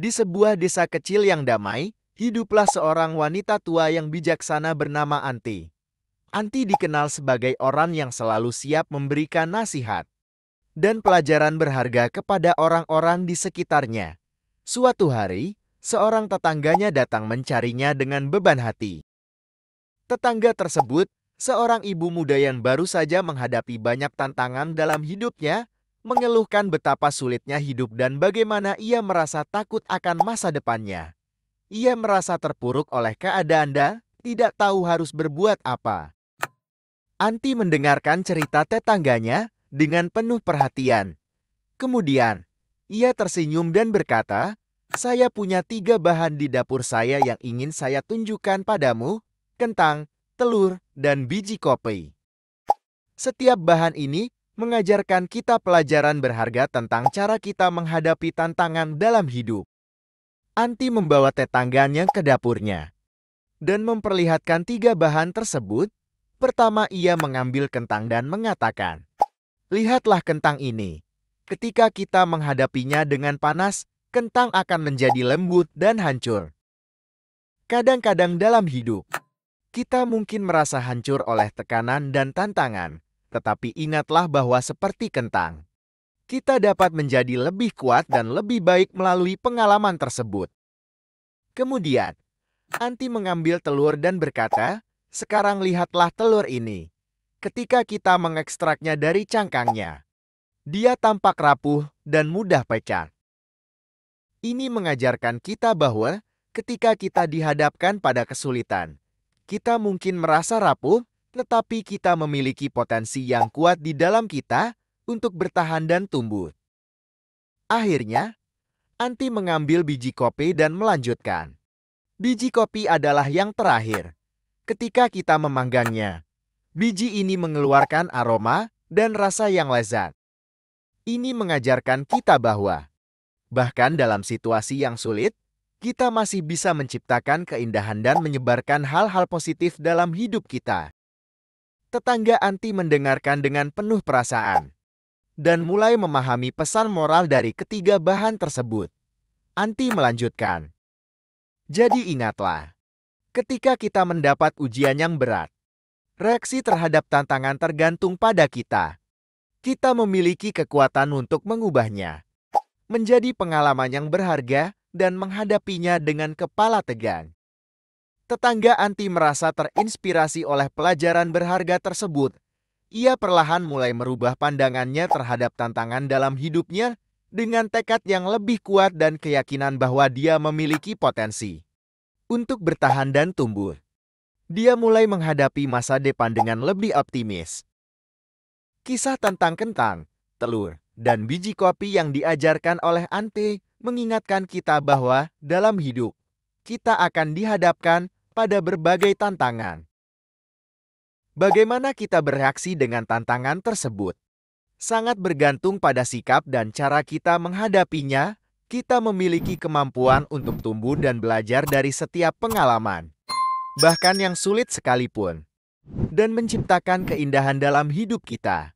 Di sebuah desa kecil yang damai, hiduplah seorang wanita tua yang bijaksana bernama Anti. Anti dikenal sebagai orang yang selalu siap memberikan nasihat dan pelajaran berharga kepada orang-orang di sekitarnya. Suatu hari, seorang tetangganya datang mencarinya dengan beban hati. Tetangga tersebut, seorang ibu muda yang baru saja menghadapi banyak tantangan dalam hidupnya, mengeluhkan betapa sulitnya hidup dan bagaimana ia merasa takut akan masa depannya. Ia merasa terpuruk oleh keadaan dan tidak tahu harus berbuat apa. Anti mendengarkan cerita tetangganya dengan penuh perhatian. Kemudian, ia tersenyum dan berkata, "Saya punya tiga bahan di dapur saya yang ingin saya tunjukkan padamu, kentang, telur, dan biji kopi. Setiap bahan ini mengajarkan kita pelajaran berharga tentang cara kita menghadapi tantangan dalam hidup. Anti membawa tetangganya ke dapurnya dan memperlihatkan tiga bahan tersebut. Pertama, ia mengambil kentang dan mengatakan, "Lihatlah kentang ini. Ketika kita menghadapinya dengan panas, kentang akan menjadi lembut dan hancur." Kadang-kadang dalam hidup, kita mungkin merasa hancur oleh tekanan dan tantangan tetapi ingatlah bahwa seperti kentang, kita dapat menjadi lebih kuat dan lebih baik melalui pengalaman tersebut. Kemudian, Anti mengambil telur dan berkata, "Sekarang lihatlah telur ini. Ketika kita mengekstraknya dari cangkangnya, dia tampak rapuh dan mudah pecah." Ini mengajarkan kita bahwa ketika kita dihadapkan pada kesulitan, kita mungkin merasa rapuh, tetapi kita memiliki potensi yang kuat di dalam kita untuk bertahan dan tumbuh. Akhirnya, Anti mengambil biji kopi dan melanjutkan. Biji kopi adalah yang terakhir. Ketika kita memanggangnya, biji ini mengeluarkan aroma dan rasa yang lezat. Ini mengajarkan kita bahwa, bahkan dalam situasi yang sulit, kita masih bisa menciptakan keindahan dan menyebarkan hal-hal positif dalam hidup kita tetangga anti mendengarkan dengan penuh perasaan dan mulai memahami pesan moral dari ketiga bahan tersebut. Anti melanjutkan. Jadi ingatlah, ketika kita mendapat ujian yang berat, reaksi terhadap tantangan tergantung pada kita. Kita memiliki kekuatan untuk mengubahnya, menjadi pengalaman yang berharga, dan menghadapinya dengan kepala tegang. Tetangga Anti merasa terinspirasi oleh pelajaran berharga tersebut. Ia perlahan mulai merubah pandangannya terhadap tantangan dalam hidupnya dengan tekad yang lebih kuat dan keyakinan bahwa dia memiliki potensi untuk bertahan dan tumbuh. Dia mulai menghadapi masa depan dengan lebih optimis. Kisah tentang kentang, telur, dan biji kopi yang diajarkan oleh Ante mengingatkan kita bahwa dalam hidup, kita akan dihadapkan pada berbagai tantangan. Bagaimana kita bereaksi dengan tantangan tersebut? Sangat bergantung pada sikap dan cara kita menghadapinya. Kita memiliki kemampuan untuk tumbuh dan belajar dari setiap pengalaman, bahkan yang sulit sekalipun, dan menciptakan keindahan dalam hidup kita.